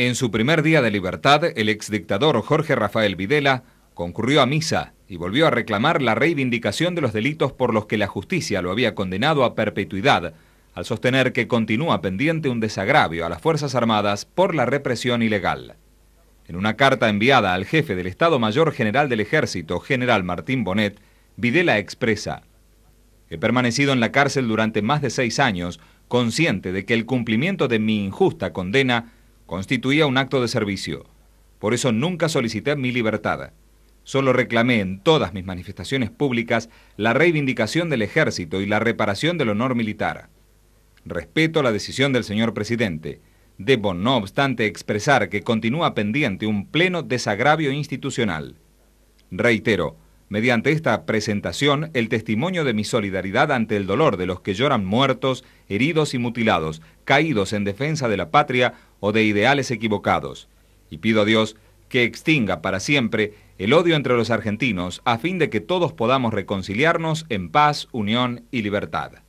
En su primer día de libertad, el exdictador Jorge Rafael Videla concurrió a misa y volvió a reclamar la reivindicación de los delitos por los que la justicia lo había condenado a perpetuidad, al sostener que continúa pendiente un desagravio a las Fuerzas Armadas por la represión ilegal. En una carta enviada al jefe del Estado Mayor General del Ejército, general Martín Bonet, Videla expresa, He permanecido en la cárcel durante más de seis años, consciente de que el cumplimiento de mi injusta condena Constituía un acto de servicio. Por eso nunca solicité mi libertad. Solo reclamé en todas mis manifestaciones públicas la reivindicación del ejército y la reparación del honor militar. Respeto la decisión del señor presidente. Debo, no obstante, expresar que continúa pendiente un pleno desagravio institucional. Reitero, mediante esta presentación el testimonio de mi solidaridad ante el dolor de los que lloran muertos, heridos y mutilados, caídos en defensa de la patria o de ideales equivocados. Y pido a Dios que extinga para siempre el odio entre los argentinos a fin de que todos podamos reconciliarnos en paz, unión y libertad.